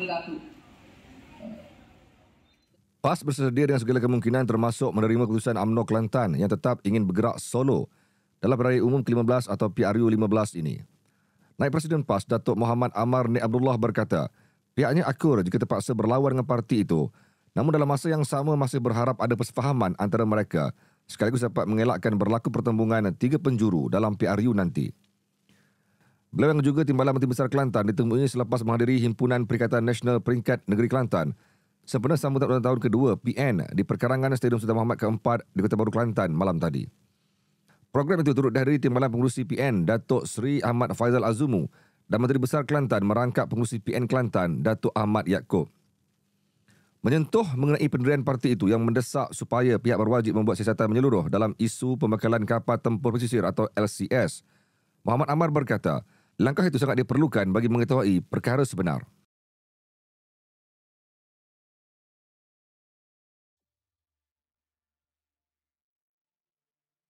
perilaku. PAS bersedia dengan segala kemungkinan termasuk menerima keputusan UMNO Kelantan yang tetap ingin bergerak solo dalam Raya Umum ke-15 atau PRU-15 ini. Naib Presiden PAS, Datuk Muhammad Amar Ni e Abdullah berkata, pihaknya akur jika terpaksa berlawan dengan parti itu, namun dalam masa yang sama masih berharap ada persefahaman antara mereka sekaligus dapat mengelakkan berlaku pertembungan tiga penjuru dalam PRU nanti. Beliau yang juga Timbalan Menteri Besar Kelantan ditemui selepas menghadiri Himpunan Perikatan Nasional Peringkat Negeri Kelantan sempena sambutan ulang tahun kedua PN di perkarangan Stadium Sultan Muhammad keempat di Kota Baru Kelantan malam tadi. Program itu turut dihadiri Timbalan Pengurusi PN Datuk Seri Ahmad Faizal Azumu dan Menteri Besar Kelantan merangkap Pengurusi PN Kelantan Datuk Ahmad Yaakob. Menyentuh mengenai pendirian parti itu yang mendesak supaya pihak berwajib membuat siasatan menyeluruh dalam isu pembekalan kapal tempur pesisir atau LCS, Muhammad Amar berkata, Langkah itu sangat diperlukan bagi mengetahui perkara sebenar.